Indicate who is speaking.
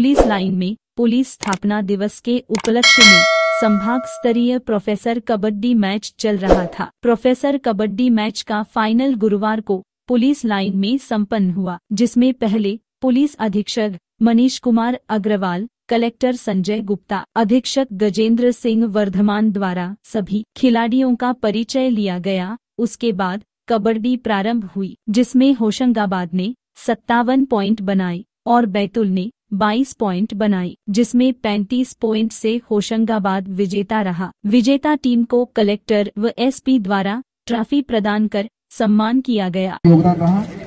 Speaker 1: police line में police स्थापना दिवस के उपलक्ष्य में संभाग स्तरीय प्रोफेसर कबड्डी मैच चल रहा था प्रोफेसर कबड्डी मैच का फाइनल गुरुवार को पुलिस लाइन में संपन्न हुआ जिसमें पहले पुलिस अधीक्षक मनीष कुमार अग्रवाल कलेक्टर संजय गुप्ता अधीक्षक गजेंद्र सिंह वर्धमान द्वारा सभी खिलाड़ियों का परिचय लिया गया उसके बाद कबड्डी प्रारंभ हुई जिसमें होशंगाबाद ने सत्तावन पॉइंट बनाए और बैतुल ने 22 पॉइंट बनाई जिसमें 35 पॉइंट से होशंगाबाद विजेता रहा विजेता टीम को कलेक्टर व एसपी द्वारा ट्रॉफी प्रदान कर सम्मान किया गया योगदान रहा